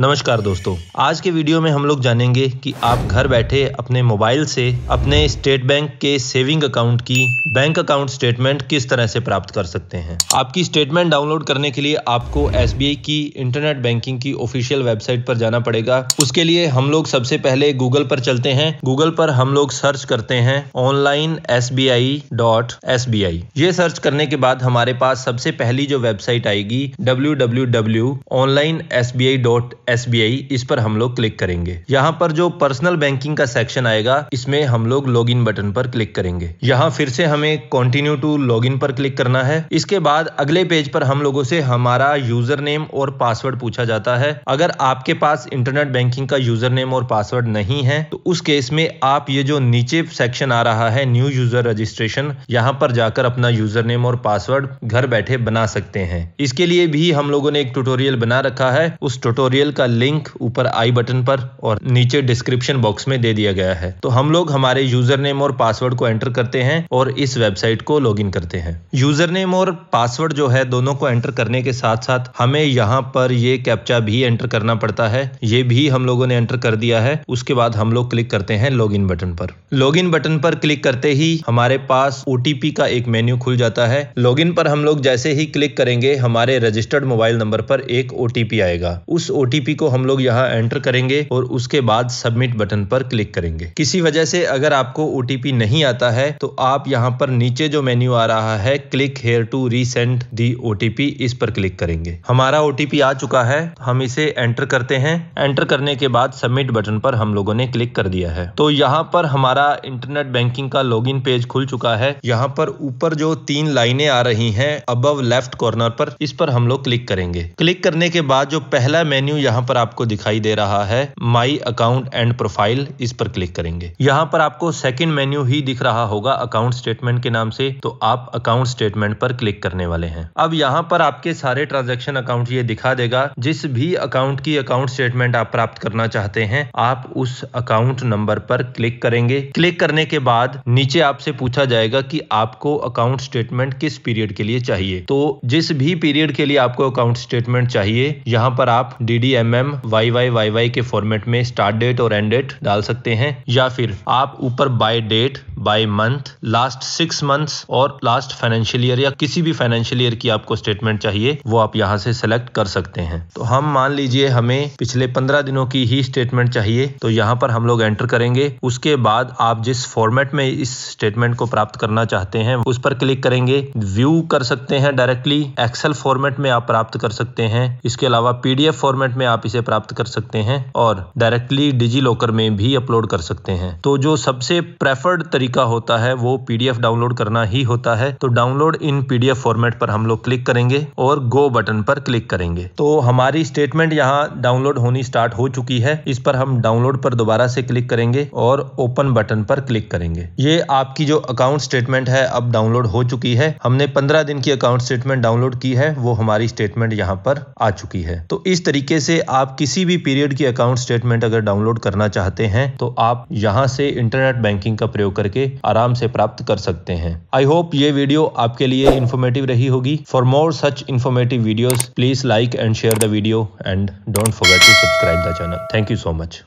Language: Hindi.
नमस्कार दोस्तों आज के वीडियो में हम लोग जानेंगे कि आप घर बैठे अपने मोबाइल से अपने स्टेट बैंक के सेविंग अकाउंट की बैंक अकाउंट स्टेटमेंट किस तरह से प्राप्त कर सकते हैं आपकी स्टेटमेंट डाउनलोड करने के लिए आपको एस की इंटरनेट बैंकिंग की ऑफिशियल वेबसाइट पर जाना पड़ेगा उसके लिए हम लोग सबसे पहले गूगल पर चलते हैं गूगल पर हम लोग सर्च करते हैं ऑनलाइन एस ये सर्च करने के बाद हमारे पास सबसे पहली जो वेबसाइट आएगी W W W online S S इस पर हम लोग क्लिक करेंगे यहाँ पर जो पर्सनल बैंकिंग का सेक्शन आएगा इसमें हम लोग लॉग बटन पर क्लिक करेंगे यहाँ फिर से हमें कंटिन्यू टू लॉग पर क्लिक करना है इसके बाद अगले पेज पर हम लोगों से हमारा यूजर नेम और पासवर्ड पूछा जाता है अगर आपके पास इंटरनेट बैंकिंग का यूजर नेम और पासवर्ड नहीं है तो उस केस में आप ये जो नीचे सेक्शन आ रहा है न्यू यूजर रजिस्ट्रेशन यहाँ पर जाकर अपना यूजर नेम और पासवर्ड घर बैठे बना सकते हैं इसके लिए भी हम लोगों ने एक ट्यूटोरियल बना रखा है उस ट्यूटोरियल का लिंक ऊपर आई बटन पर और नीचे डिस्क्रिप्शन बॉक्स में दे दिया गया है तो हम लोग हमारे यूजर नेम और पासवर्ड को एंटर करते हैं और इस वेबसाइट को लॉग करते हैं यूजर नेम और पासवर्ड जो है दोनों को एंटर करने के साथ साथ हमें यहाँ पर ये कैप्चा भी एंटर करना पड़ता है ये भी हम लोगों ने एंटर कर दिया है उसके बाद हम लोग क्लिक करते हैं लॉग बटन पर लॉग बटन पर क्लिक करते ही हमारे पास ओ का एक मेन्यू खुल जाता है लॉग पर हम लोग जैसे ही क्लिक करेंगे हमारे रजिस्टर्ड मोबाइल नंबर पर एक ओ आएगा उस ओ ओटीपी को हम लोग यहाँ एंटर करेंगे और उसके बाद सबमिट बटन पर क्लिक करेंगे किसी वजह से अगर आपको ओटीपी नहीं आता है तो आप यहाँ पर नीचे जो मेन्यू आ रहा है click here to resend the OTP इस पर क्लिक करेंगे हमारा ओटीपी आ चुका है हम इसे एंटर करते हैं एंटर करने के बाद सबमिट बटन पर हम लोगों ने क्लिक कर दिया है तो यहाँ पर हमारा इंटरनेट बैंकिंग का लॉगिन पेज खुल चुका है यहाँ पर ऊपर जो तीन लाइनें आ रही हैं अबव लेफ्ट कॉर्नर पर इस पर हम लोग क्लिक करेंगे क्लिक करने के बाद जो पहला मेन्यू यहाँ यहाँ पर आपको दिखाई दे रहा है माई अकाउंट एंड प्रोफाइल इस पर क्लिक करेंगे यहाँ पर आपको सेकेंड मेन्यू ही दिख रहा होगा अकाउंट स्टेटमेंट के नाम से तो आप अकाउंट स्टेटमेंट पर क्लिक करने वाले हैं अब यहाँ पर आपके सारे ट्रांजेक्शन अकाउंट ये दिखा देगा जिस भी अकाउंट की अकाउंट स्टेटमेंट आप प्राप्त करना चाहते हैं आप उस अकाउंट नंबर पर क्लिक करेंगे क्लिक करने के बाद नीचे आपसे पूछा जाएगा कि आपको अकाउंट स्टेटमेंट किस पीरियड के लिए चाहिए तो जिस भी पीरियड के लिए आपको अकाउंट स्टेटमेंट चाहिए यहाँ पर आप D M M Y Y Y Y के फॉर्मेट में स्टार्ट डेट और एंड डेट डाल सकते हैं या फिर आप ऊपर by date by month last six months और लास्ट फाइनेंशियल ईयर या किसी भी फाइनेंशियल ईयर की आपको स्टेटमेंट चाहिए वो आप यहाँ से सेलेक्ट कर सकते हैं तो हम मान लीजिए हमें पिछले पंद्रह दिनों की ही स्टेटमेंट चाहिए तो यहाँ पर हम लोग एंटर करेंगे उसके बाद आप जिस फॉर्मेट में इस स्टेटमेंट को प्राप्त करना चाहते हैं उस पर क्लिक करेंगे व्यू कर सकते हैं डायरेक्टली एक्सेल फॉर्मेट में आप प्राप्त कर सकते हैं इसके अलावा पीडीएफ फॉर्मेट में आप इसे प्राप्त कर सकते हैं और डायरेक्टली डिजी लॉकर में भी अपलोड कर सकते हैं तो जो सबसे प्रेफर्ड तरीका होता है वो पीडीएफ डाउनलोड करना ही होता है तो डाउनलोड इन पीडीएफ फॉर्मेट पर हम लोग क्लिक करेंगे और गो बटन पर क्लिक करेंगे तो हमारी स्टेटमेंट यहाँ डाउनलोड होनी स्टार्ट हो चुकी है इस पर हम डाउनलोड पर दोबारा से क्लिक करेंगे और ओपन बटन पर क्लिक करेंगे ये आपकी जो अकाउंट स्टेटमेंट है अब डाउनलोड हो चुकी है हमने पंद्रह दिन की अकाउंट स्टेटमेंट डाउनलोड की है वो हमारी स्टेटमेंट यहाँ पर आ चुकी है तो इस तरीके से आप किसी भी पीरियड की अकाउंट स्टेटमेंट अगर डाउनलोड करना चाहते हैं तो आप यहाँ से इंटरनेट बैंकिंग का प्रयोग करके आराम से प्राप्त कर सकते हैं आई होप ये वीडियो आपके लिए इन्फॉर्मेटिव रही होगी for more such informative videos please like and share the video and don't forget to subscribe the channel thank you so much